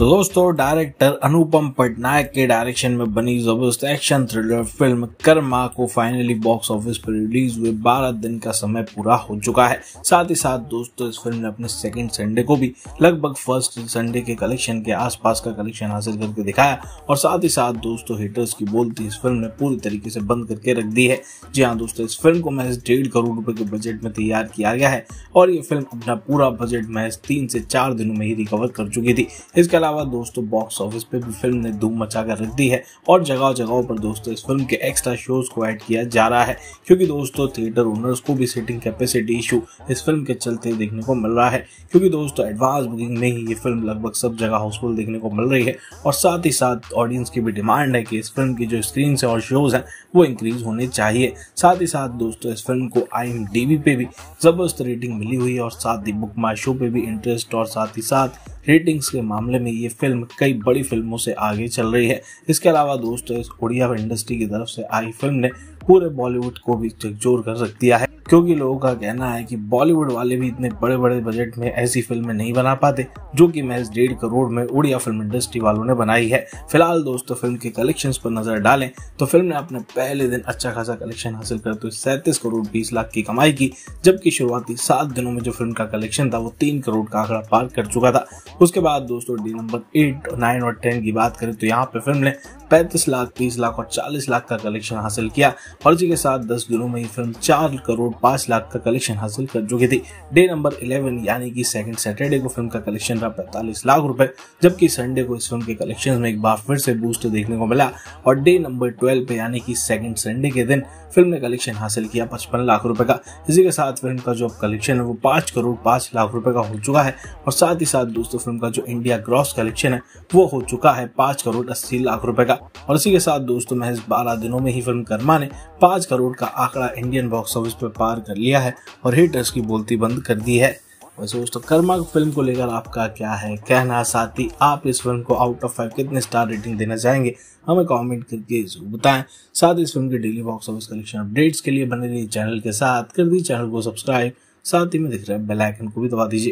तो दोस्तों डायरेक्टर अनुपम पटनायक के डायरेक्शन में बनी जबरदस्त एक्शन थ्रिलर फिल्म कर्मा को फाइनली बॉक्स ऑफिस पर रिलीज हुए 12 दिन का समय पूरा हो चुका है साथ ही साथ दोस्तों इस फिल्म ने अपने सेकंड संडे को भी लगभग फर्स्ट संडे के कलेक्शन के आसपास का कलेक्शन हासिल करके दिखाया और साथ ही साथ दोस्तों हिटर्स की बोलती इस फिल्म ने पूरी तरीके से बंद करके रख दी है जी हाँ दोस्तों इस फिल्म को महज डेढ़ करोड़ रुपए के बजट में तैयार किया गया है और ये फिल्म अपना पूरा बजट महज तीन से चार दिनों में ही रिकवर कर चुकी थी इसके अलावा अलावा दोस्तों बॉक्स ऑफिस पे भी फिल्म ने धूम मचा कर रख दी है और जगह जगहों पर दोस्तों इस फिल्म के एक्स्ट्रा शोज को ऐड किया जा रहा है क्योंकि दोस्तों थिएटर ओनर्स को भी सीटिंग कैपेसिटी इशू इस फिल्म के चलते देखने को मिल रहा है क्योंकि दोस्तों एडवांस बुकिंग में ही ये फिल्म लगभग सब जगह हाउसफुल देखने को मिल रही है और साथ ही साथ ऑडियंस की भी डिमांड है कि इस फिल्म की जो स्क्रीन है और शोज हैं वो इंक्रीज होने चाहिए साथ ही साथ दोस्तों इस फिल्म को आई पे भी जबरदस्त रेटिंग मिली हुई है और साथ ही बुक माई शो पे भी इंटरेस्ट और साथ ही साथ रेटिंग्स के मामले में ये फिल्म कई बड़ी फिल्मों से आगे चल रही है इसके अलावा दोस्तों इस उड़िया इंडस्ट्री की तरफ से आई फिल्म ने पूरे बॉलीवुड को भी झकझोर कर दिया है क्योंकि लोगों का कहना है कि बॉलीवुड वाले भी इतने बड़े बड़े बजट में ऐसी फिल्में नहीं बना पाते जो कि महज डेढ़ करोड़ में उड़िया फिल्म इंडस्ट्री वालों ने बनाई है फिलहाल दोस्तों फिल्म के कलेक्शन पर नजर डालें तो फिल्म ने अपने पहले दिन अच्छा खासा कलेक्शन हासिल करते तो हुए सैंतीस करोड़ बीस लाख की कमाई की जबकि शुरुआती सात दिनों में जो फिल्म का कलेक्शन था वो तीन करोड़ का आंकड़ा पार कर चुका था उसके बाद दोस्तों डी नंबर एट नाइन और टेन की बात करें तो यहाँ पे फिल्म ने पैंतीस लाख तीस लाख और चालीस लाख का कलेक्शन हासिल किया और इसी के साथ दस दिनों में ये फिल्म चार करोड़ पांच लाख का कलेक्शन हासिल कर चुकी थी डे नंबर इलेवन यानी कि सेकंड सैटरडे को फिल्म का कलेक्शन रहा पैंतालीस लाख रुपए जबकि संडे को इस फिल्म के कलेक्शन में एक बार फिर से बूस्ट देखने को मिला और डे नंबर ट्वेल्व पे यानी कि सेकंड संडे के दिन फिल्म ने कलेक्शन हासिल किया पचपन लाख रुपए का इसी के साथ फिल्म का जो कलेक्शन है वो पांच करोड़ पांच लाख रुपए का हो चुका है और साथ ही साथ दोस्तों फिल्म का जो इंडिया ग्रॉस कलेक्शन है वो हो चुका है पांच करोड़ अस्सी लाख रुपए का और इसी के साथ दोस्तों महज बारह दिनों में ही फिल्म कर्मा ने पाँच करोड़ का आंकड़ा इंडियन बॉक्स ऑफिस पर पार कर लिया है और हिटर्स की बोलती बंद कर दी है वैसे दोस्तों कर्मा फिल्म को लेकर आपका क्या है कहना साथी आप इस फिल्म को आउट ऑफ फाइव कितने स्टार रेटिंग देना चाहेंगे हमें कमेंट करके जरूर बताएं साथ ही इस फिल्म के daily box office collection updates के लिए बने रहिए चैनल के साथ कर दी चैनल को सब्सक्राइब साथ ही में दिख रहे बेल आइकन को भी दबा दीजिए